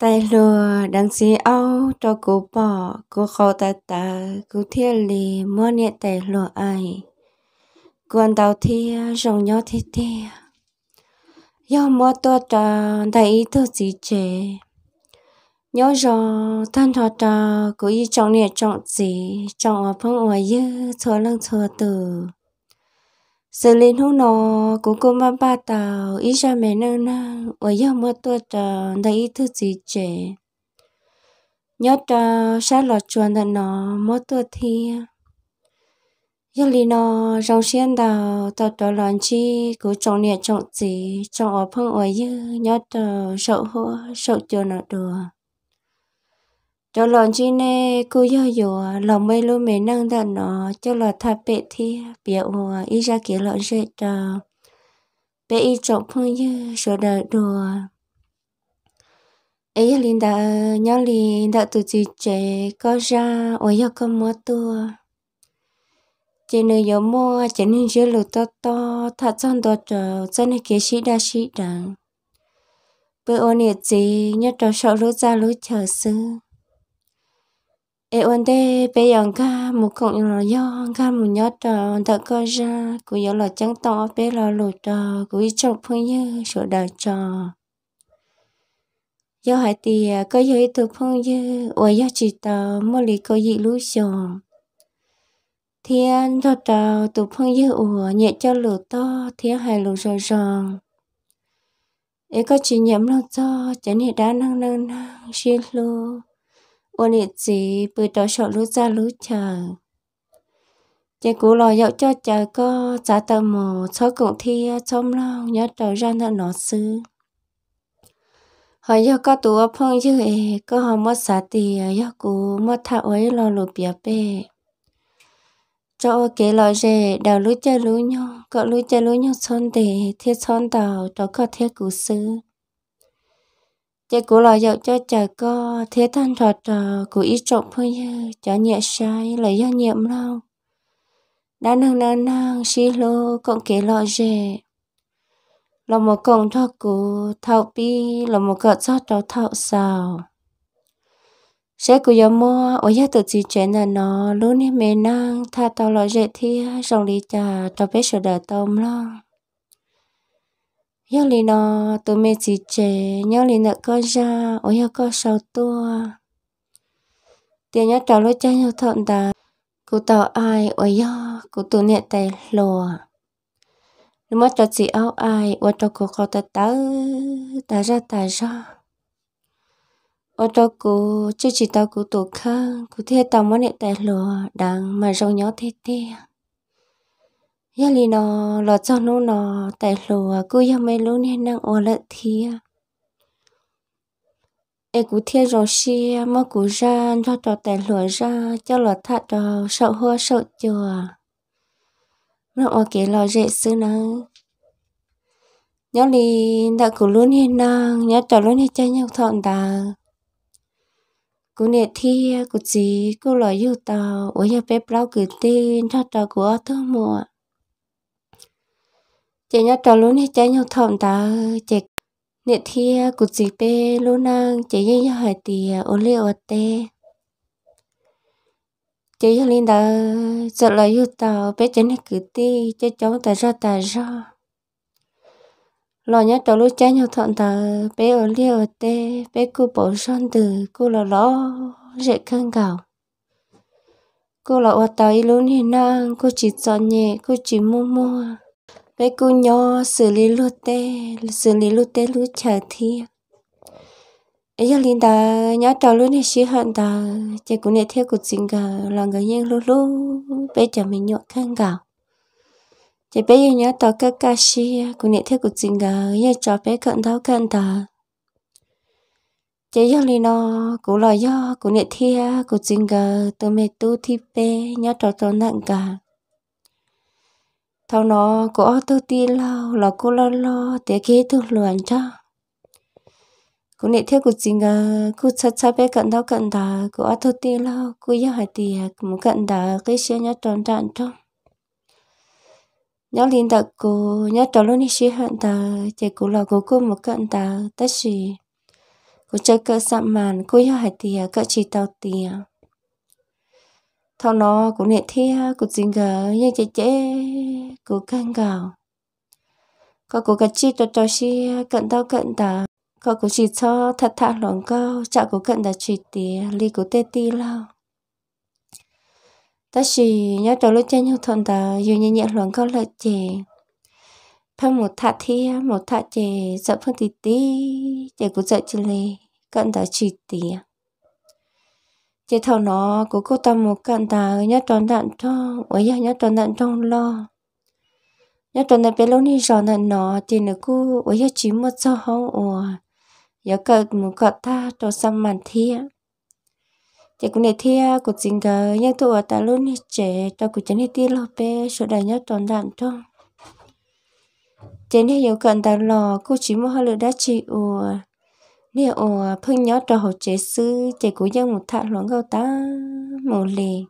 tay lùa đang xí áo cho cô bỏ cô khó ta ta cô thiên lì mua nhẹ tay lùa ai quần đầu thi rồng nhó thi thi do mua to trà đầy thứ gì chế nhớ rồi thân thọ trà cô y trong nhẹ trọng gì trọng ở phong ngoài dư thua lăng thua từ xử lý nó nó cũng có mang ba tàu ít ra mẹ nâng nâng, và giờ mua tua trà đầy ít thứ gì trẻ nhớ trà xa lọt chuồn đàn nó mua tua thi giờ lý nó rong xiên đào tàu tàu lòn chi cứ trọng nè trọng gì trọng ở phong ở giờ nhớ trà sợ hoa sợ chuồn nọ đùa cho lần chi nè cô yo yo lòng mây luôn mê năng đàn nó cho lon thà bệ thi biểu hòa ý ra kia lon sẽ cho bệ ý trọng phong như sửa đời đùa ấy linh đã nhớ linh đã tự chỉ chế có ra ôi yo có mua tua chế nơi yo mua chế nên chế lụt to to thật trong đó chờ chân kia sĩ đa sĩ đằng. bữa ôn nhiệt gì nhớ trò sợ lúa ra lúa chờ xưa Ewante pe yang ka mu kong lo yo ka mu nyo to ta ko ra ku yo lo chang to pe lo lu to ku i chok phong ye so da cho. Yo hai ti ko yo i tu phong ye wa ya chi to mo li ko yi lu so. Thiên cho trò tu phong ye ủa nhẹ cho lu to thiên hai lu so so. Ê có chỉ nhiệm lo cho chả nhẹ đá năng năng năng xin lu ôn nị gì bữa đó sợ lú ra lú chờ chị cú lo dạo cho chờ có giá tờ mồ cho cũng thi trong lo nhớ trở ra nó nó sư họ do có tụ ở phong chứ ê có họ mất xả tì do cú mất thảo ấy lo lụp bìa bê cho kế lo rề đào lú chơi lú nhau có lú chơi lú nhau son tề thiết son tàu đó có thiết cú sư chế cú lo dậu cho chờ có thế thân thật ờ, của ý trọng phương như chả nhẹ sai lấy do nhiệm lâu đã nâng nâng nâng xí lô cộng kế lọ dề là một cộng thọ cũ thọ bi là một cỡ cho cháu thọ xào sẽ của giờ mua ở nhà tự chỉ chuyện là nó luôn này mẹ năng tha tao lọ dề thi dòng đi trà tao biết sợ đỡ tôm lo yêu lì nó tụi mẹ chỉ trẻ nhớ lì nợ con ra ôi nhớ con sáu tua tiền nhớ trò lối chơi nhớ thọn đà cụ tàu ai ôi yêu cụ tụi nẹ tay lùa nếu mà trò chỉ áo ai ôi cho cụ khó tật tớ tà ra tà ra ôi cho cụ chứ chỉ tao cụ tụ khăn cụ thiệt tao món nẹ tay lùa đang mà rong nhớ thế thế ya li nó lo cho nó nó tại lúa, cứ ya mấy lú nên năng ở lại thia em cũng thiệt rồi xem, mà cũng ra cho cho tại lúa ra cho lo thắt cho sợ hoa sợ chùa nó ở cái lo dễ xứ nữa nhớ đi đã cứ luôn hiện năng nhớ cho luôn hiện chơi nhau thọn đà cú nè thi cú chỉ cú lo yêu tao ôi giờ bếp bao cử tin cho tao của thương mùa chị nhớ trò luôn hết cháy nhau thầm ta chị nè thì cụ chị bé luôn năng chị nhá nhá hỏi thì à, ô lê ô tê chị nhớ lên đó giờ là yêu tàu bé cháy này cứ ti chị cháu ta ra ta ra lo nhớ trò luôn cháy nhau thầm ta bé ô lê ô tê bé cụ bỏ son từ cụ lò lò dễ khăn gạo cô là ô tàu luôn hết năng cô chỉ chọn nhẹ cô chỉ mua mua rồi cô nhỏ xử lý lúa tê xử lý lúa tê lúa chờ thi ấy giờ linh ta nhớ trò lúa này xí hận ta chỉ cũng để theo cuộc tình cả là người nhân lúa lúa bé giờ mình nhọ khăn gạo chỉ bé giờ nhớ tao các ca sĩ cũng để theo cuộc tình cả giờ trò bé cận đau cận ta chế do li nó cũng là do cũng nệ thia cũng chính gờ từ mẹ tu thi pe nhớ trò trò nặng cả thằng nó có tư ti lao là cô lo lo để kế thương luận cho cô nệ theo cô chính à cô chặt chặt bé cận đau cận đà cô ở tư ti lao cô yêu hải tì một cận đà cái xe nhá tròn trạn cho nhớ liên đặc cô nhớ tròn luôn đi xe hạn đà chỉ cô là cô cô một cận đà tất gì cô chơi cơ sạm màn cô yêu hải tì à, cỡ chỉ tàu tiền thằng nó cũng nè thia cũng xin gờ nhưng chế chế cũng căng gạo có cũng cái chi cho cho chi cận tao cận ta có cũng chỉ cho thật thà lòng cao chả cũng cận ta chỉ tì li cũng tê ti lao ta chỉ nhớ cho lúc chơi nhau thằng ta dù nhẹ nhẹ lòng cao lợi chè phân một thà thia một thà chè sợ phân tì tì chè cũng sợ chỉ lì cận ta chỉ tì chỉ thầu nó của cô ta một cạn ta nhớ tròn đạn trong ấy giờ nhớ tròn đạn trong lo nhớ tròn đạn bé lâu ni tròn đạn nó thì nó cô ấy giờ chỉ một sao hông ủa giờ cỡ một cỡ ta cho xăm màn thia chỉ cũng để thia của chính cờ nhớ tụi ta luôn ni trẻ cho của chính hết lo bé số đại nhớ tròn đạn trong trên hết giờ cận ta lo cô chỉ một hơi lửa đã chỉ ủa nếu ở ờ, phương nhỏ trò học chế sư chế của dân một thạ loạn gạo ta một lì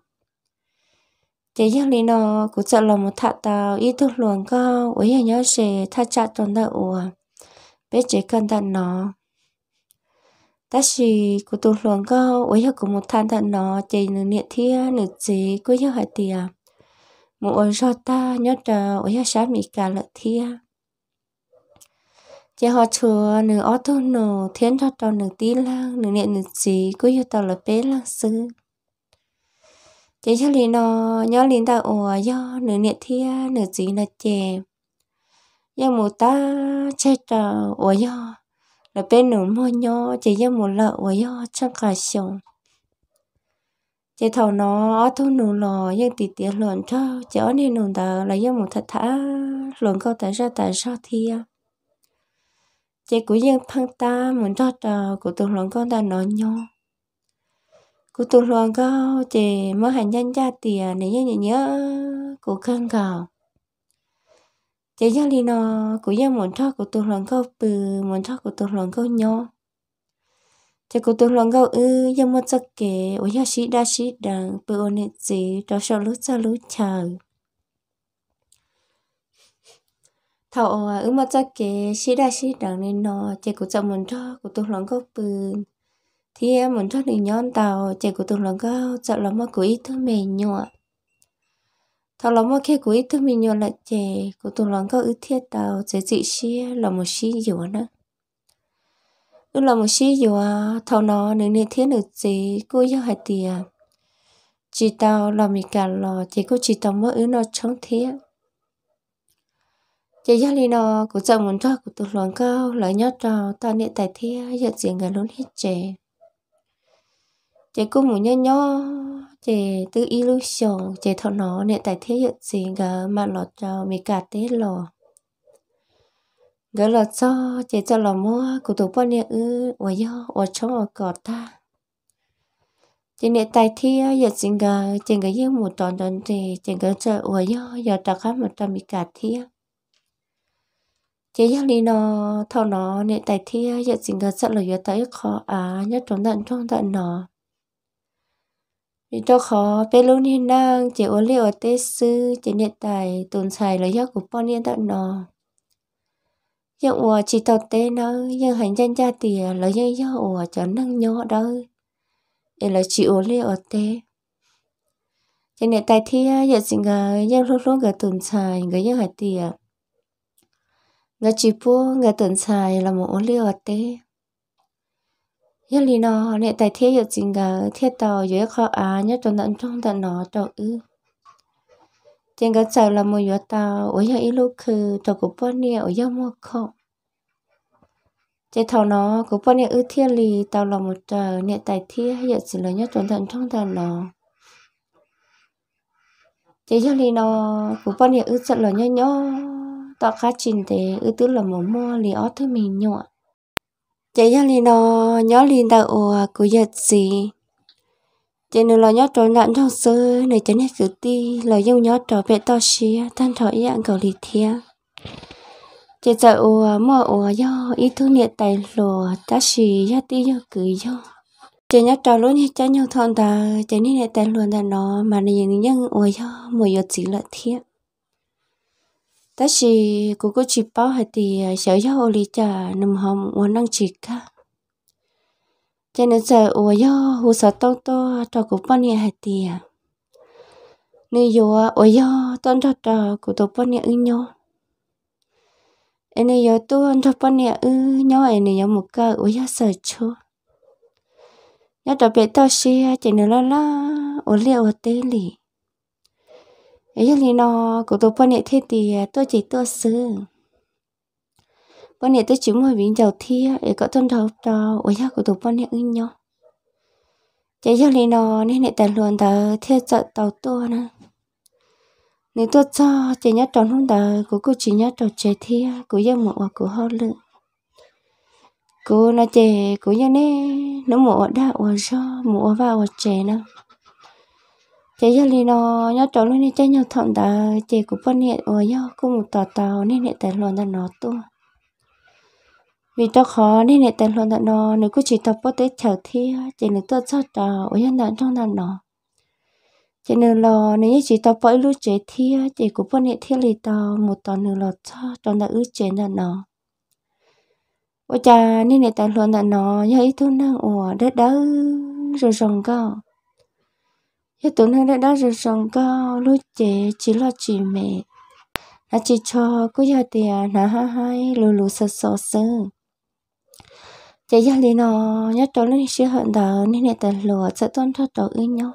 chế dân lì nó cũng sợ là một thạ tàu ý thức loạn cao ấy nhà nhớ sẽ tha chạ toàn đại ủa bé chế cần thận nó ta chỉ của tụt loạn cao ấy nhà của một than thận nó chế nửa niệm thiên nửa chế của nhà hải tiề một ôi cho ta nhớ trò ấy nhà sáng mỹ cả lợi thiên chỉ họ chùa nửa ô tô nửa thiên cho tròn nửa tí lang nửa niệm nửa gì cứ yêu tàu là bé lang sư chỉ cho lì nó nhớ lì ta ủa do nửa niệm thiên nửa gì là chè do mù ta che trờ ủa do là bé nửa mua nho chỉ do mù lợ ủa do chẳng cả sống chỉ thầu nó ô tô nửa lò nhưng tí tí lợn cho chỉ ở nên nửa ta là do mù thật thả lợn câu tại sao tại sao thiên chị cũng dân phăng ta muốn cho trò của tụi lòng con ta nói nhau của tụi lòng có chị mới hành nhân ra tiền à, để nhớ nhớ của khăn gạo chị dân đi nó của dân muốn cho của tụi lòng có bự muốn cho của tụi lòng có nhau chị của tụi lòng có ư dân mất giấc kể ở nhà sĩ đa sĩ đằng bự ổn định gì đó sợ lúc ra lúc chờ thọ à ứng mà cho cái xí đa xí đằng nên nó chạy của chồng mình cho của tôi lòng gốc bự thì em muốn cho nên nhon tàu chạy của tôi lòng gốc chọn lòng mà của ít thứ mình nhọ thọ lòng mà khi của ít thứ mình nhọ là chạy của tôi lòng gốc ít thiết tàu chạy chị xí là một xí dừa nữa ư là một xí à thọ nó nếu nên thiết được gì cô yêu hai tiền chỉ tao làm mình cả lò chỉ cô chỉ tao mơ ư nó trong thiết giờ giờ lì nó cũng chồng muốn cho cũng tụt loạn cao lời nhớ trò ta niệm tại thi giờ chuyện người luôn hết trẻ chị cũng muốn nhớ nhớ chị tư illusion chị thọ nó niệm tại thi giờ chuyện người mà lọt trò mì cả tế lò gỡ lọt cho chị cho lò mua cũng tụt bao niệm ư ở do ở trong ở cỏ ta chỉ niệm tài thi giờ chừng gà chừng gà giấc một tuần tuần thì chừng gà chơi ủa do giờ ta khám một trăm mì cả thi chế giác lý nó thọ nó nệ tại thi giờ chính thật sợ là giờ tới khó á à, nhất trong tận trong tận nó vì cho khó bé luôn hiện đang chế uốn liệu tê sư chế nệ tài tồn xài là giác của bọn yên tận nó giờ ủa chỉ thật tê nó giờ hành chân gia tìa là giờ giờ ủa cho năng nhỏ đó để là chỉ uốn liệu tê chế nệ tài thi giờ chính giờ giờ luôn luôn cái tồn xài cái giờ hải tìa nga chỉ po nga tận xài là một liều ở tế nhất lý nó nè tại thế giờ chính cả thế tàu dưới khó á nhất tuần tận trong tận nó tàu ư chính cả sợ là một giờ tàu ở giờ ít lúc khứ tàu của bọn nè ở giờ mua không chế tàu nó của bọn nè ư thiên lý tàu là một trời nè tại thế giờ chỉ là nhất tuần tận trong tận nó chế giờ lý nó của bọn nè ư sợ là nhớ nhớ tao khá trình thế ư tức là mồm mò lì ót thứ mình nhọ chạy ra lì nó nhớ lì đào ồ của giật gì chạy nửa lo nhớ trò nạn trong sơ này chén hết cử ti lo yêu nhớ trò về to xí tan thọ dạng cầu lì thia chạy sợ ồ mò ồ do ý thứ niệm tài lò ta xì ra ti do cử do chạy nhớ trò lúc nhớ cha nhau thon ta chị niệm tài luôn ta nó mà này những nhân ủa do mùi giật gì là thiệt ta chỉ cô cô chỉ bảo hay thì ờ, sở giáo ô lý cha nằm hòm uốn năng chỉ cả cho nên giờ ô yo hồ sở tông to cho cô bao nhiêu hay thì nếu yo ô yo tông cho cho cô tổ bao nhiêu ứng nhau em này yo tuôn cho bao nhiêu ứng nhau anh ấy yo một cái ô yo sợ chưa nhớ đặc biệt tao xia chỉ nó la là ô liệu ở tê lì ấy lì nó của tổ bọn nhẹ thế thì à, tôi chỉ tôi xứ bọn nhẹ tôi chỉ mua bình dầu thi để có thân đầu cho ôi ya của tổ bọn nhẹ in nhau chỉ giờ lì nó nên lại tàn luôn tờ theo chợ tàu tôi nè nếu tôi cho chỉ nhớ tròn hôm tờ của cô chỉ nhớ tròn chế thi của giờ một hoặc của họ lượng cô nó chế của giờ nè nó một đã hoặc cho một vào hoặc chế nè chế giờ thì nó nhớ trốn luôn nên chế nhau thọn đã chế của phân hiện ở nhau cũng một tòa tàu nên hiện tại luôn là nó tua vì cho khó nên hiện tại luôn là nó nếu cứ chỉ tập bớt tới chở thi chế nếu tôi cho tàu ở nhân đàn trong đàn nó chế nếu lo nếu chỉ tập bớt lúc chế thi chế của phân hiện thi lì tàu một tòa nữa lo cho trong đàn ước chế đàn nó ôi cha nên hiện tại luôn là nó nhớ ít thứ năng ủa đất đá rồi rồng cao hiện tuần nay đã rồi sống cao lúc chế chỉ là chỉ mẹ là chỉ cho cô gia tiền nà ha hai lù lù sờ sờ sờ chế gia đình nó nhớ chỗ lên sẽ hận đỡ nên là tên lùa sẽ tôn cho tổ ư nhau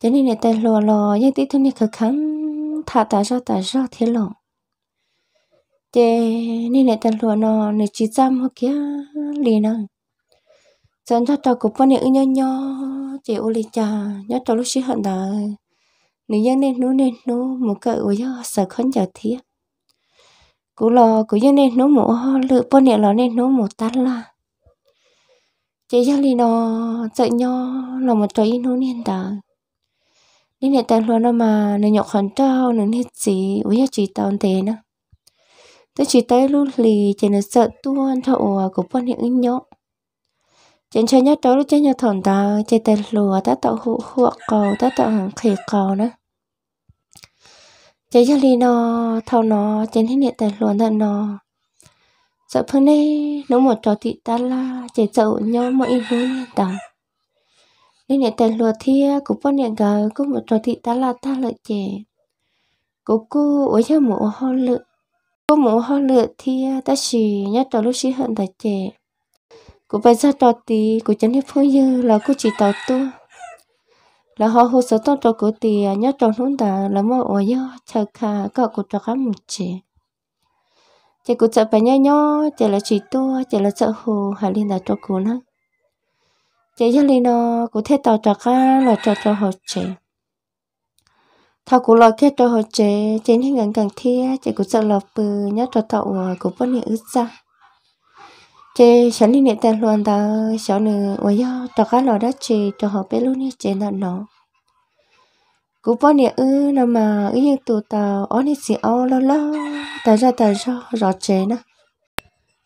thế nên là tên lùa lò gia tí thôi này khờ khăn thả tả ra tả ra thế lộn chế nên là tên lùa nó nên chỉ chăm hoặc kia liền nào dân cho tao cục vấn đề nhỏ nhỏ chị ô lì cha nhớ cho lúc xí hận đời nếu như nên nú nên nú một cái ô giờ sợ khốn giờ thiệt cú lò cú như nên nú một lựa bữa nè lò nên nú một tát là chị gia li nó sợ nhỏ là một trời nú nên đời nên hiện tại luôn nó mà nên nhọc hẳn trao nên hết gì ủi chỉ tao thế nữa tôi chỉ tay lúc lì chỉ là sợ tuôn thọ của bọn hiện nhỏ chén chén nhất đó chén cho thằng ta chén tên lùa ta tạo hụ hụa cầu ta tạo hàng khỉ cầu nữa chén cho li nó thâu nó chén hết nè tên lùa thằng nó sợ phơi này nó một trò thị ta la chén sợ nhau mọi thứ nè ta nên nè tên lùa thì cũng có nè gà cũng một trò thị ta la ta lợi chè cố cố ở cho mũ hoa lự cô mũ hoa lự thia ta chỉ nhất trò lúc xí hận ta chè cô bây giờ tao thì cô chẳng biết phương như là cô chỉ tao tu là họ hồ sơ tao cho cô thì à, nhớ trong hướng đã là mơ ở nhớ chờ cả cả cô cho khám một chế chị cô sợ phải nhớ nhớ chị là chỉ tu chị là sợ hồ hà liên đã cho cô nữa chị gia liên nó cô thấy tao cho cả là cho cho họ chế thao cũng lo kết cho họ chế chế nên gần gần thia chế cô sợ lọp bự nhớ cho thọ của bữa nay ướt ra chị sáng đi nè tên luôn đó cháu nữa ôi yo cho cá lò đó chị cho họ bé luôn đi chị nó nó cú bao nè ư nó mà cái như tụ tàu ó nè chị ó lo lo tại ra tại ra rõ chị nó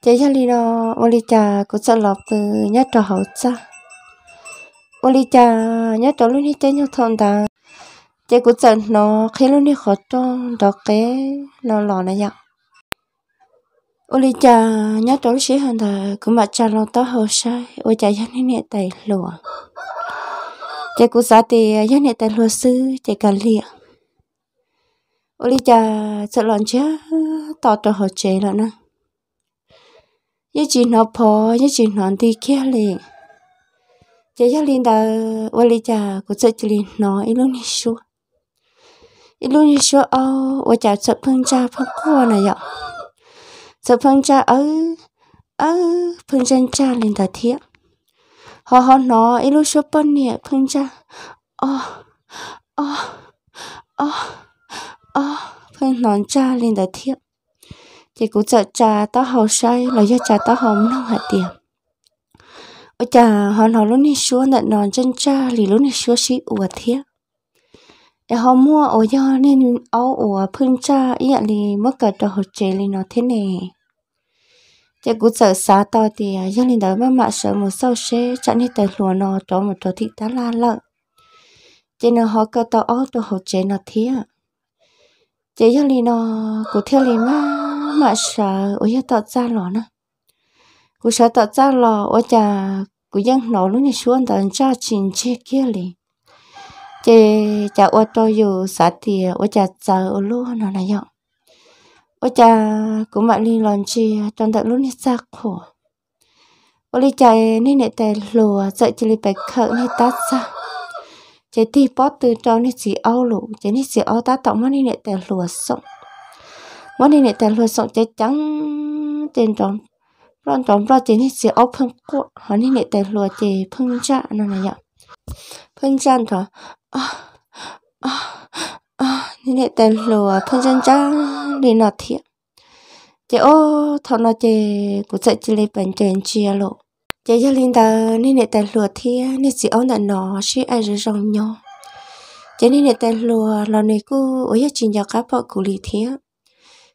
chị ra đi nó ô cha cũng sợ lọp từ nhát cho họ cha ô đi cha nhát cho luôn đi chị nhau thằng ta chị cũng sợ nó khi luôn đi khó cho đó cái nó lò này vậy ô li cha nhớ tổ sĩ hơn thờ cứ mà cha lo tới hồ sai ô cha dân nên nhẹ tay lụa cha cứ xã thì dân nhẹ tay lụa sư chạy cả liệng ô li cha sợ lòn chứ tỏ cho hồ chế là nè nhớ chỉ nó phò nhớ chỉ nó đi kia liền cha dân liền đã ô li cha cứ sợ chỉ liền nó ít lúc đi số, ít lúc đi số ô ô cha sợ phương cha phương cua này ạ sợ phân cha ở ở phân chân cha lên ta thiệt họ họ nó ít lúc số bận nè phân cha ơ ơ ơ ơ phân nón cha lên ta thiệt thì cũng sợ cha tao họ sai là do cha tao hồng không hạt tiền ôi cha họ nó lúc này xuống đặt nón chân cha thì lúc này xuống xí ủa thiệt để họ mua ở do nên áo ở phương cha ý là mất cả đồ hộp chế lên nó thế này thế cũng sợ xa to thì do nên đó mất mạ sợ một sau xe chẳng hết tài lúa nó cho một đồ thịt ta la lợn thế nên họ cơ tao áo đồ hộp chế nó thế à thế do nên nó cũng theo lên mà mạ sợ ở do tao ra lọ nè cũng sợ tao ra lọ ở nhà cũng dân nó luôn này xuống tao cha chỉnh chế kia liền chị cha ô tô dù xã thì ô cha chờ ô lú nó này nhở ô cha cũng bạn đi lòn chi trong đợt lúc này xa khổ ô đi chạy nên để tài lùa dậy chỉ đi bạch khởi nên tát xa chế thì bó từ trong nên chỉ ao lũ chế nên chỉ ao tát mất nên để tài lùa sống mất nên để tài lùa sống chế trắng trên trong rong trong rong chế nên chỉ ao phăng cuộn họ nên để tài lùa chế phăng chạ nó này nhở phăng chạ thôi นี่แหละแต่หลัวเพื่อนจังจังดีนอเทียเจ้าทอนอเจกูจะจิเลยเป็นเจนเจียโลเจ้าลินเดอร์นี่แหละแต่หลัวเทียนี่สิเอาแต่หนอชื่อไอ้เรื่องยองเจ้านี่แหละแต่หลัวเราเนี่ยกูโอ้ยจริงอยากกับพ่อกูลีเทีย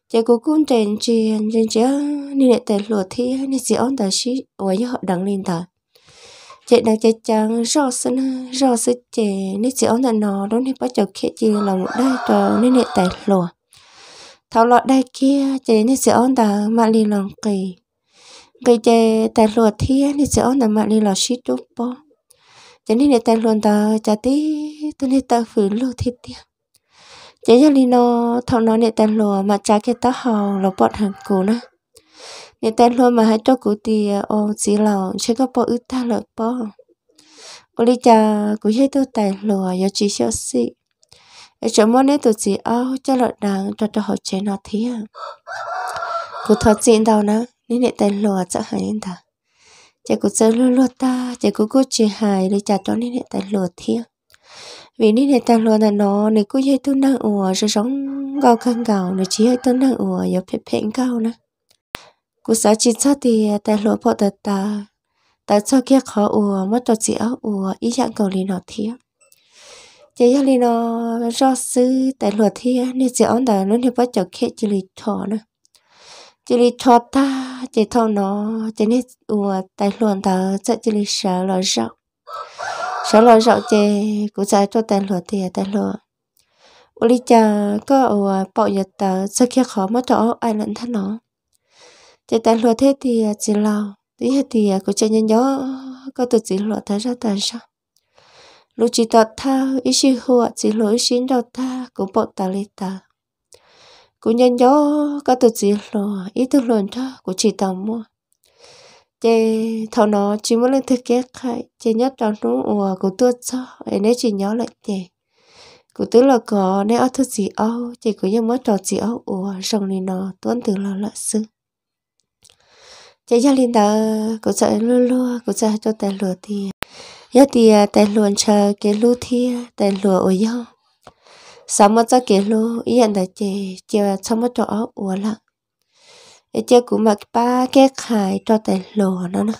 เจ้ากูกูเจนเจียนเจนเจียนี่แหละแต่หลัวเทียนี่สิเอาแต่ชื่อโอ้ยดังลินเดอร์ chị đang chị chẳng rõ sân rõ sự chị nên chị ông là nó đó nên bắt chợt khi chị là một đây trò nên hệ tài lùa thảo lọ đây kia chị nên chị ông là mà lì lòng kỳ kỳ chị tài lùa thia nên chị ông là mà lì lọ xí chút bó chị nên hệ tài luôn ta chả tí tôi nên ta phử lô thiệt tia chị giờ lì nó thảo nó hệ tài lùa mà chả cái tá hò là bọt hàng cũ nữa người ta luôn mà hãy cho cụ thì ô chỉ là chỉ có bỏ ít ta lợi bỏ ô lý cha cụ thấy tôi tài lùa do chỉ sợ sĩ ở chỗ mỗi nơi tôi chỉ ô ờ, cho lợi đàng cho cho họ chế nó thế à cụ thật chuyện đâu nữa nên để tài lùa chắc hẳn nên ta chỉ cụ chơi luôn luôn ta chỉ cụ cố chế hài lý cha cho nên để tài lùa thế à. vì nên để tài lùa là nó nên cứ thấy tôi năng ủa rồi sống gào căng gào nó chỉ thấy tôi năng ủa giờ phê phê gào nữa cú xã chỉ cho thì à, ta lúa bộ ta ta ta cho kia khó ủa mất tổ chỉ áo ủa ý dạng cầu lì nó thiệt chỉ cho lì nó do sư tại lúa thiệt nên chỉ ổn ta nó thì bắt chọc kia chỉ lì thọ nữa chỉ lì thọ ta chỉ thọ nó chỉ nên ủa tại lúa ta sẽ chỉ lì sợ lo rộng sợ lo rộng chế cú xã cho tại lúa thiệt tại lúa ủa lý cha có ủa bảo giờ ta sẽ kia khó mất tổ ai lẫn thân nó chỉ ta lụa thế thì à, chỉ lo tí hết thì à, có chơi nhân gió có từ chỉ lụa thế ra tàn sao lúc chỉ tọt tha ý chí hùa chỉ lo ý chí đầu tha cũng bỏ ta lê ta cũng nhân gió có từ chỉ lụa ý thức luận tha cũng chỉ tao mua chê thầu nó chỉ muốn lên thực kế khai chê nhất đó nó ủa của tôi cho ấy chỉ chị nhớ lại chê của tứ là có nên ở thứ gì âu chê cũng như mất trò gì âu ủa xong thì nó tuân từ là lợi sư chế cho linh đó cũng sợ luôn luôn cũng sợ cho tài lúa thì giờ thì à, tài lúa chờ cái lúa thì tài lúa ở nhau sao mà cho cái lúa yên là chế chế sao mà cho áo ủa lắm chế cũng mặc ba cái khai cho tài lúa nó nè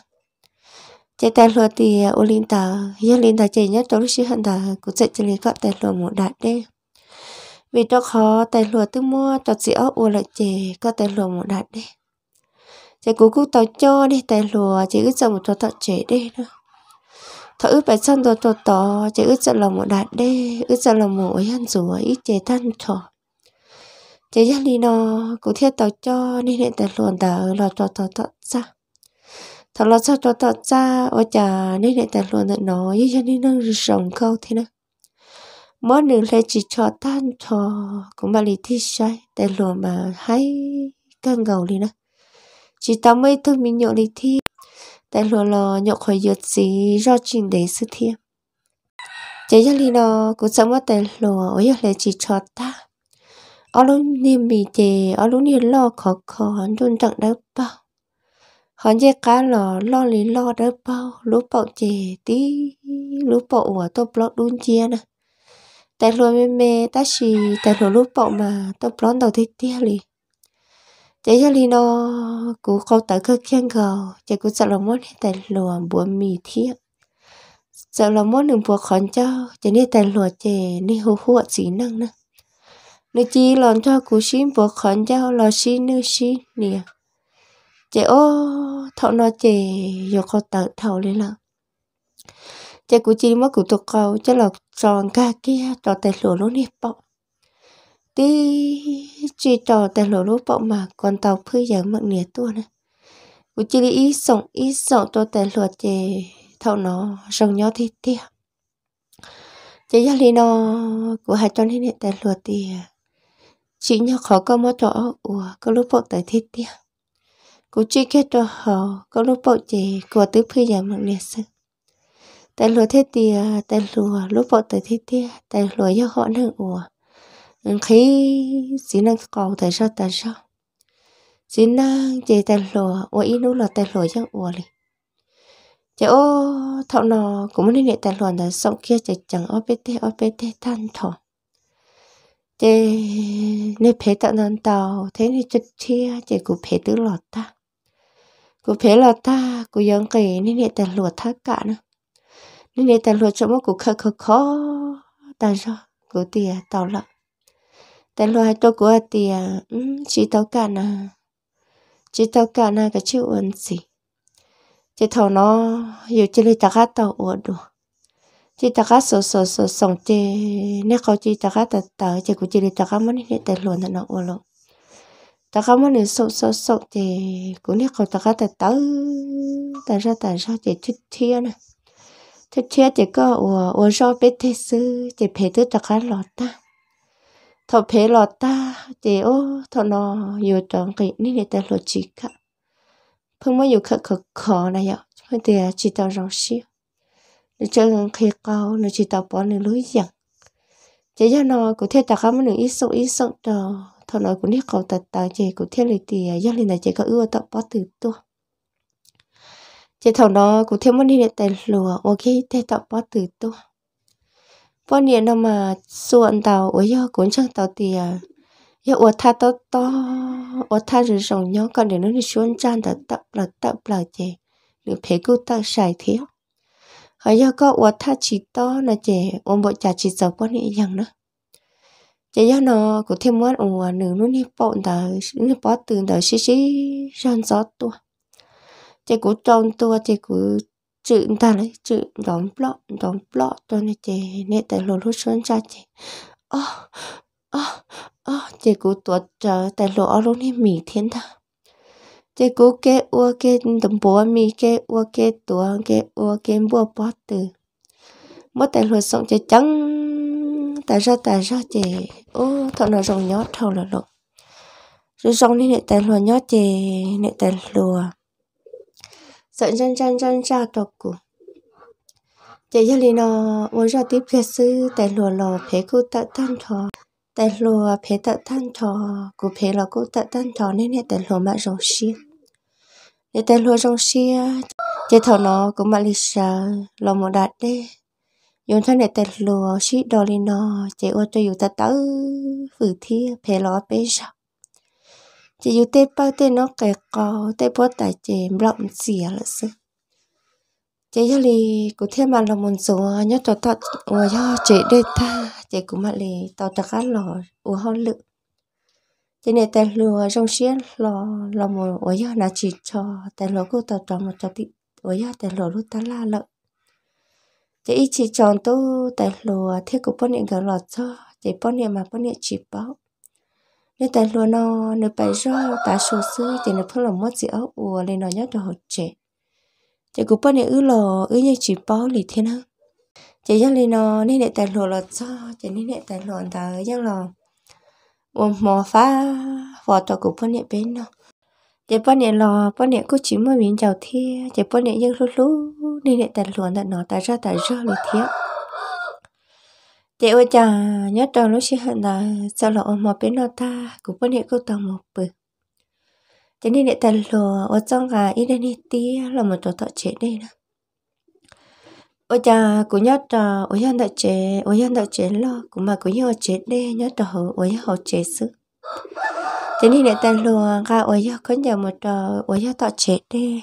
chế tài lúa thì ô à, linh đó giờ linh đó chế nhất trong lúc sinh đó cũng sẽ cho linh có tài lúa một đại đi, vì cho khó tài lúa tư mua cho chị áo ủa là chế có tài lúa một đại đi chị cố cố tao cho đi tài lùa chị cứ chồng một chỗ tàu trẻ đi nữa thọ ướt bài xong rồi tàu tàu chị ướt chân lòng một đạt đi ướt chân lòng một yên rùa ít chế thân trò chị gia đi nó cố thiết tao cho đi lại tại lùa tàu lò tàu tàu tàu ra thọ lò sao tàu tàu ra ôi chà đi lại tại lùa tàu nó với gia đi nó rồng câu thế nữa mỗi nửa lệ chỉ cho tan trò cũng bà lý thi sai tài lùa mà hay căng gầu đi nữa chỉ tám mới thương mình nhộn lý thi tại lùa lò nhộn khỏi dược gì do trình đấy sư thi. chế gia lý nó cũng sống ở tại lùa ở dược lệ chỉ cho ta ở lúc niềm bị chế ở lúc niềm lo khó khó đun tặng đỡ bao hòn chế cá lò lo lý lo đỡ bao lúc bậu chế tí lúc bậu ở top lọ đun chia nè tại lùa mê mê ta chỉ tại lùa lúc bậu mà top lọ đầu thế tia liền chế cho li nó cú câu tới cơ khen gờ chế cú sợ lòng mốt tại lùa bùa mì thiệt sợ lòng mốt đừng bùa khẩn cho chế đi tại lùa chế đi hú hú chỉ năng nữa nó chỉ lòng cho cú xin búa khẩn cho lo xin nữa xin nè chế ô thọ nó chế giờ câu tới thầu lên là chế cú chỉ mất cú tục câu chế là tròn ca kia tròn tại lùa luôn nếp bọc tí chỉ tàu tài lỗ lỗ bọ mà còn tàu phơi giờ mặc nè tua nè của chỉ Lý ít sống ít sống tôi tài lỗ thì thâu nó sống nhau thì tiếc chỉ gia đình nó của hai tuần hiện tài lỗ thì à, chỉ nhau khó có một chỗ của có lúc bọ tài thiết tiếc của chỉ kết cho họ có lúc bọ chỉ của tứ phơi giờ mặc nè sư tài lỗ thế thì à, tài lỗ lúc bọ tài thiết tiếc tài lỗ do họ nâng ủa nên khi xin năng cầu tại sao tại sao xin năng chạy tại lò và ít nữa là tại lò chắc ủa đi chạy ô thọ nọ cũng nên để tại lò là xong kia chạy chẳng opt opt than thọ chạy nên phải tận năng tàu thế nên chật chia chạy cũng phải tứ lọt ta cũng phê lọt ta cũng yong cái nên để tại lò thắt cả nè nên để tại lò cho mà cũng khờ khờ khó tại sao cũng tiền tàu lợn tại lo hai tôi của thì chỉ tao cả nà chỉ tao cả na cái chữ ổn gì chỉ thò nó hiểu chỉ lấy tao khác tao ổn được chỉ tao khác sổ sổ sổ sống chỉ nếu không chỉ tao khác tao tao chỉ cũng chỉ lấy tao khác mất hết tại luôn là nó uổng, rồi tao khác mất nên sổ sổ sổ thì cũng nếu không tao khác tao tao tao ra tao ra chỉ chút thiên nè chút thiên chỉ có uổng, uổng do biết thế sư chỉ phải thứ tao khác lọt ta thọ phê lọ ta chị ô thọ lọ yêu trong cái ní này ta lọ chị cả không mới yêu khắc khắc khó này ạ không để chị tao rong xí nó chơi gần khi cao nó chỉ tao bỏ nó lối dặn chị ra nó cũng thể ta khám nó ít sâu ít sâu đó thọ nó cũng đi cầu tạt tạt chị cũng thế là thì gia đình này chỉ có ưa tao bỏ từ tôi chị thọ nó cũng thể muốn đi để tài lùa ok thế tao bỏ từ tôi bọn nè nó mà xuân tàu ôi yo cũng chẳng tàu thì à yo ủa tha to to ở tha rồi sòng nhó còn để nó đi xuống chan tàu tập là tập là chè để phải cứ tàu xài thế hay yo có ở tha chỉ to là chè ông bộ trà chỉ dọc bọn nè rằng nữa chè yo nó cũng thêm muốn ủa nữa, nó đi bọn tàu nó bỏ từ tàu xí xí ran gió tua chè cũng tròn tua chè cũng chữ ta lấy chữ đóng bọ đóng bọ tôi này chị nè tại lỗ lỗ sơn cha chị ơ ơ ơ chị cố tuột chờ tại lỗ ở lúc này mì thiên ta chị cố kế ua kê tầm bố mì kế ua kê tua kê ua kê bùa bó từ mất tại lỗ sống chị trắng tại ra tại ra chị ô thằng nào rồng nhót thằng là lộc rồi rong này nè tại lỗ nhót chị nè tại lỗ sợ chân chân chân cha tộc cụ chị gia đình nó muốn ra tiếp cái sư tại lùa lò phế cô tạ tan thọ tại lùa phế tạ tan thọ cụ phế là cô tạ tan thọ nên hệ tại lùa mà rồng xia để tại lùa rồng xia chị thọ nó cũng mà lịch sử là một đạt đi dùng thân để tại lùa xí đồ lên nó chị ô cho dù ta tới phử thi phế lò bê sao chỉ dù bao tê nó kẻ có tê bó tài chế rộng xìa là sư chế cho lì một số nhớ cho thật ngồi cho chế đê ta cũng mà lì tao ta lò u hôn lự chế này tên lừa trong xiên lò lò một ổ do là chỉ cho tên lò cụ tao tròn một cho bị ổ do tên lò lúc ta la chỉ tròn tu tên lừa thế cũng bao nhiêu gặp lọt cho chế bao nhiêu mà bao nhiêu chỉ bảo nên ta luôn nó nửa bảy rau ta sổ sư thì nó phải lòng mất gì giữa ủa lên nó nhớ cho hột trẻ thì cũng bao nhiêu ư lò ứ như chỉ bao lì thế hơn chỉ dân lên nó nên để ta lò là cho chỉ nên để ta lò ta dân là một mò phá vỏ tàu của bao nhiêu bên nó chỉ bao nhiêu lò bao nhiêu cũng chỉ mới miếng chào thiên chỉ bao nhiêu dân lú lú nên để ta lò là nó ta ra ta rau lì thiên chị ơi chà nhớ trò lúc xưa là sao lộ một bên nó ta cũng vẫn hiện cô tàu một bự thế nên để tài lùa ở trong gà ít đến tí là một trò thợ chế đây nè ôi chà cũng nhớ trò ôi dân đợi chế ôi dân đợi chế lo cũng mà cũng nhớ chế đây nhớ trò hậu ôi hậu chế sự thế nên để tài lùa gà ôi dân có nhờ một trò ôi dân thợ chế đây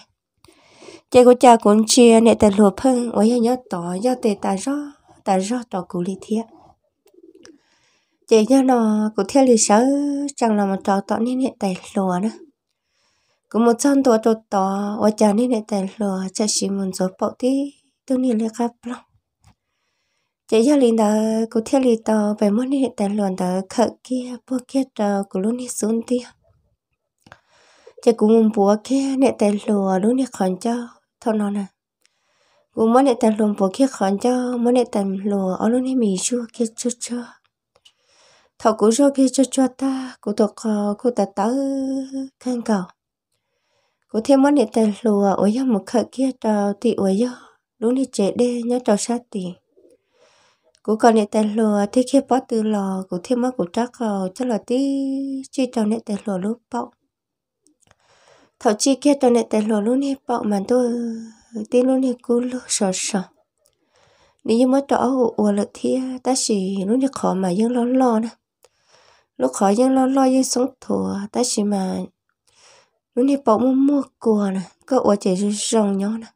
chị của cha cũng chia để tài lùa phân ôi dân nhớ tỏ do tề tài rõ ta rõ tỏ cụ lý thiệt chị nhớ nó cụ thiệt lý sở chẳng là một trò tỏ nên hiện tài lùa nữa cụ một chân tuổi tuổi tỏ và chả nên hiện tài lùa chả chỉ muốn rồi bọc đi tôi nhìn lại gặp lòng chị nhớ lý đó cụ thiệt lý tỏ về muốn nên hiện tại lùa đó khờ kia bố kia trò cụ luôn đi xuống đi chị cũng muốn bố kia nên tài lùa luôn đi khỏi cho thôi nó nè à. กูมันเนี่ยแต่ลมปวดแค่ขอนเจ้ามันเนี่ยแต่ลัวเอาลูกให้มีชั่วแค่ชั่วชั่วทอกูชั่วแค่ชั่วชั่วตากูตกคอกูตาเตอข้างเก่ากูเทมันเนี่ยแต่ลัวโอ้ยยังมุขเกี้ยตาตีโอ้ยลูกนี่เจ๊เด้ยตาชาติกูก่อนเนี่ยแต่ลัวที่แค่ป้อตือหลอกูเทมันกูจักเขาจะหลอที่ชี้ตอนเนี่ยแต่ลัวลูกเป้าทอชี้แค่ตอนเนี่ยแต่ลัวลูกนี่เป้ามันตัว luôn thì cứ lo sợ sợ nếu như mới trở ủa là thì à, ta chỉ lúc như khó mà dân lo lo nè lúc khó dân lo lo dân sống thua ta chỉ mà lúc như bỏ mua mua cua nè có ủa chỉ rồng nhau nè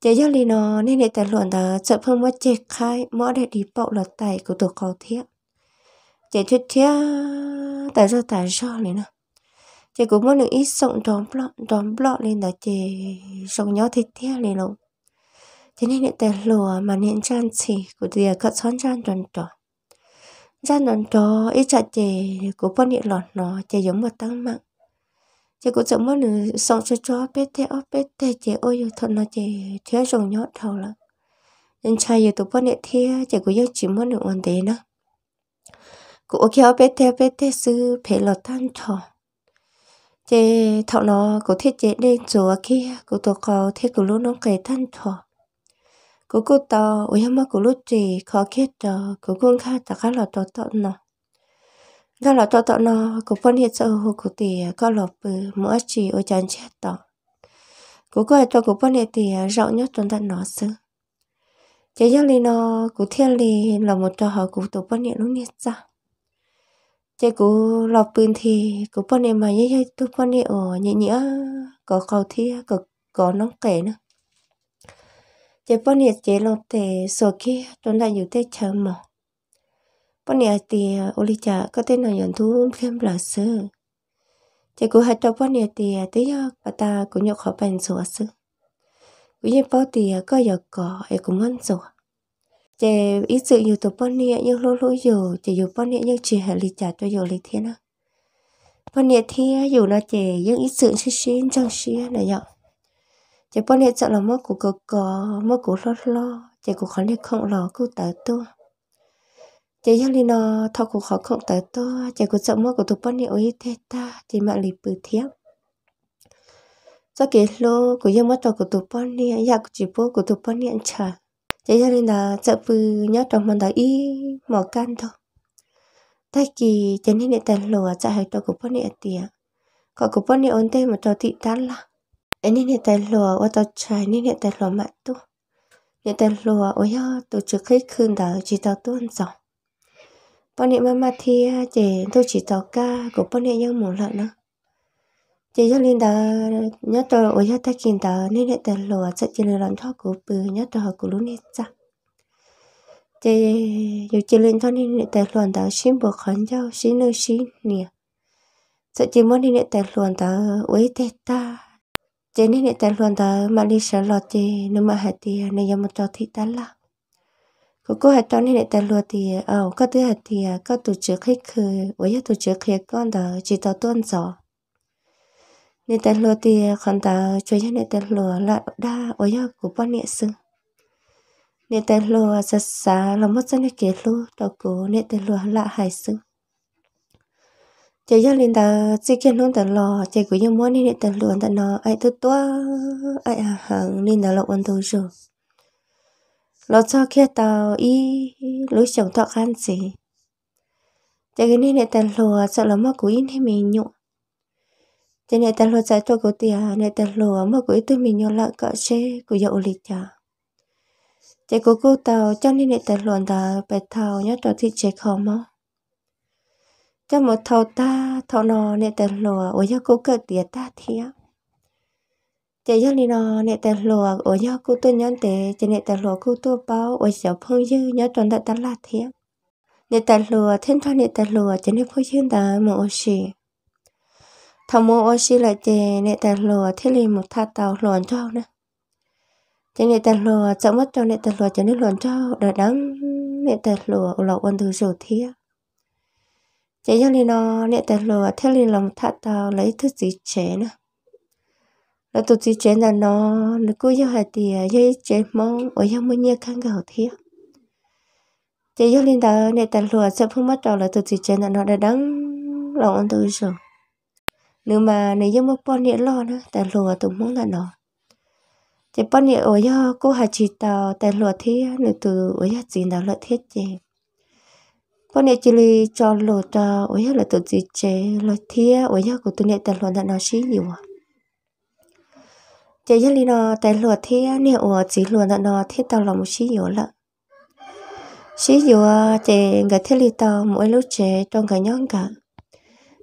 chỉ do lý nó nên để tài luận ta sợ hơn mất chè khai mõ để đi bộ là tài của tổ cầu thiết chỉ thuyết thiết tại do tài do này nè chị cũng muốn được ít sống tròn blog tròn blog lên đó chị sống nhau thịt thia lên luôn thế nên hiện tại lùa mà hiện trang chỉ của chị có son trang tròn tròn trang tròn tròn ít chặt chị của phân điện lọt nó chị giống một tăng mạng chị cũng giống muốn được sống cho chó bé thế ó bé thế chị ôi thật là chị thiếu sống nhau thầu lắm nên trai giờ tụi bọn điện thia chị cũng yêu chỉ muốn được ổn định đó cụ kéo bé thế bé thế sư phải lọt tan tròn chế thọ nó có thể chế đen chỗ kia cô tổ có thể cô lúc nó kể thân thọ cô cô to ôi hâm cô lúc chế khó kết đó cô quân khá tất cả là tổ tổ nó ga là tổ tổ nó cô phân hiện sợ hồ cô tỉ có lọ bự mỗi chỉ ôi chán chết đó cô cô cho cô phân hiện tỉ rộng nhất trong thân nó xứ chế giáo lý nó cô thiên lý là một trò họ cô tổ phân hiện lúc nhất sao? chế cú lọc pin thì cú bọn em mà nhớ nhớ tu bọn em ở nhẹ nhẹ có khẩu thi có có nóng kể nữa chế bọn em chế lọc tề số khi chúng ta dù tết chờ mỏ bọn em thì ô lý trả có thể nào nhận thú thêm là sư chế cú hai trong bọn em thì tới giờ bà ta cũng nhậu khó bàn sổ sư cũng như bao thì có giờ có em cũng ăn sổ chị ít sự nhiều tụi bọn nè nhưng lúc lúc dù chị dù bọn nè nhưng chị hãy lý trả cho dù lý thế nào bọn nè thế dù là chị nhưng ít sự xin xí trong xí này nhở chị bọn nè sợ là mất của cơ cờ mất của lo lo chị cũng khó nên không lo cứ tớ tôi chị giờ lý nó thọ cũng khó không tớ tôi chị cũng sợ mất của tụi bọn nè ôi thế ta chị mà lý bự thiếp cho cái lô của dân mất tàu của tụi bọn nè nhà của chị bố của tụi bọn nè chả thế cho nên là sợ bư nhớ trong mình đợi ý mỏ can thôi tại kỳ chân nên tàn lùa chả hay tàu của bọn niệm tìa có của bọn niệm ổn thế mà tàu thị tan là anh nên tàn lùa ô tàu trái nên tàn lùa mặt tu nên tàn lùa ôi ya tôi chưa khách khương đào chỉ tàu tuôn rồi bọn niệm mà mà thì chỉ tôi chỉ tao ca của bọn niệm nhưng một lần nữa chỉ cho linh đó nhớ tôi ở cho ta kinh đó nên để tôi lùa sẽ chỉ là làm thóc của bự nhớ tôi học của luôn hết chắc chỉ dù chỉ lên thôi nên để tôi luồn đó xin buộc khẩn cho xin nơi xin nè sẽ chỉ muốn nên để tôi luồn đó ấy tết ta chỉ nên để tôi luồn đó mà đi sợ lọt chỉ nếu mà hạt thì nên giờ một trò thì ta là cô cô hạt cho nên để tôi luồn thì ờ có thứ hạt thì có tổ chức hết khử ấy tổ chức khách con đó chỉ tao tuân rõ nên ta lừa thì à, khán ta cho cho nên ta lừa là đa ở nhà của bọn nhẹ sư nên ta lừa xa xa là mất ra nên kể lừa đó của nên ta lừa là hải sư chơi cho nên ta chỉ kiến hướng ta lò chơi của nhà muốn nên ta lừa ta nó ai thứ to ai hàng nên ta lọ ăn thua rồi lo cho kia tàu y lối sống thọ khăn gì chơi cái này ta lừa sợ là mất của in hay mình nhộn thế nên ta lo trái cho cô tia nên ta lo mà cô ấy mình nhớ lại cả chế của dậu lịch chả thế cô cô tàu cho nên nên ta lo ta phải tàu nhớ trò thị chế khó mà cho một thầu ta thầu nọ nên ta lo ôi nhớ cô cái tia ta thiệt chị cho nên nó nên ta lùa ở nhau cô tôi nhớ tế chị nên ta lùa cô tôi bảo bao ở 小朋友 nhớ tròn đã ta là thế nên ta lùa thiên thoa nên ta lùa chị nên phơi thiên đã một xì thà mua ô xí là chè nè tạt lùa thế liền một thà tàu luồn cho nè thế nè tạt lùa chẳng mất cho nè tạt lùa cho nè luồn cho đã đắng nè tạt lùa lọ quân từ sầu thia chè cho nên nó nè tạt lùa thế liền lòng thà tàu lấy thứ gì chè nè là tụt gì chè là nó nó cứ giao hạt tiền dây chè mong ở nhà mua nhà khăn gạo thia chè cho nên đó nè tạt lùa sẽ không mất trò là tụt gì chè là nó đã đắng lòng ăn từ rồi nếu mà nếu như mo pon ye lo nữa, ta lua tụng muốn là nó, chỉ pon ye ở yo cô hà chỉ ta ta lua thi nếu tu ở ya chỉ na lo thiết chế pon ye chỉ li cho lo ta ở ya là tu gì chế lo thi ở ya của tu ne ta lua là nó xí nhiều à chỉ li nó ta lua thi ne ở chỉ lua na nó thiết ta là một xí nhiều lận xí nhiều à người thiết li ta mỗi lúc chế trong cả nhóm cả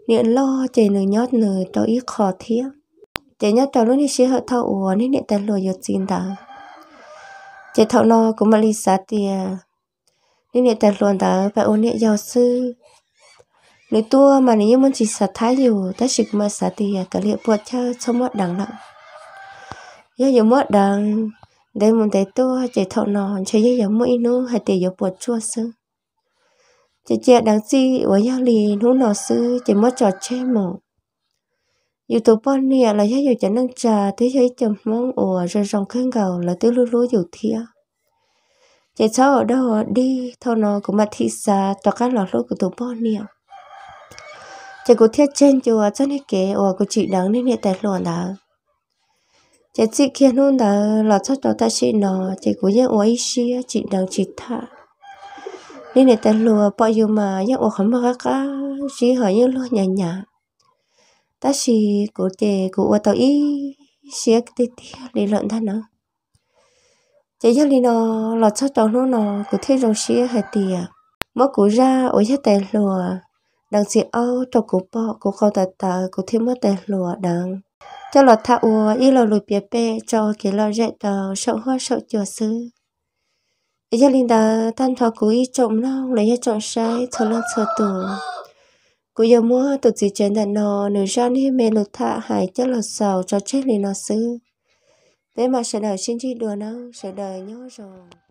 nên lo chạy nửa nhót nửa cho ít khó thiếu chạy nhót cho lúc này sẽ hợp thâu ủa nên niệm tên lùi giọt xin đã chạy thao nó cũng mà lý xá tìa nên niệm tên lùi đã phải ôn niệm giáo sư nếu tua mà nếu muốn chỉ xả thái dù ta chỉ mà xả tìa cả liệu buộc cho sống mất đắng lặng nhớ giờ mất đắng đây muốn thấy tua chạy thao nó chạy giờ giờ mỗi nô hay tìa giờ buộc chua sư chị chị đang chi ở gia lì nụ nọ sư chị mới trò chơi mà youtube nè là giáo dục chẳng năng trà thế thấy chấm món ủa rồi rồng khăn gầu là tứ lú lú dầu thia chị cháu ở đâu đi thâu nó cũng mà thị xa tòa các lọ lô của tổ bò nè chị cũng thiết trên chùa cho nên kể ủa của chị đang nên hiện tại lọ là chị chị kia luôn là lọ cho tòa ta chị nó chị cũng nhớ ủa ý xia chị đang chị thả nên để ta lùa bỏ dù mà nhắc ô không mà các cá chỉ hỏi những lo nhả nhả ta chỉ cố tề cố ô tàu ý xia tê tê lì lợn ta nữa chỉ cho lì nó lọt cho tàu nó nó cố thế rồi xia hai tì à mỗi cố ra ôi cho tài lùa đằng xia ô cho cố bọ cố khâu tạt tà cố thêm mất tài lùa đằng, cho lọt thao y lò lùi bia bê cho cái lò rẹt tàu sậu hoa sậu chùa xứ giờ linh đã tan thọ cú y trộm nó lấy cho trộm sai thọ nó thọ tử cú giờ mua tụt gì chuyện đàn nò nửa ra ni mê lột thạ hải chất lột sầu cho chết liền nó sư thế mà sẽ đời xin chi đùa nó sẽ đời nhớ rồi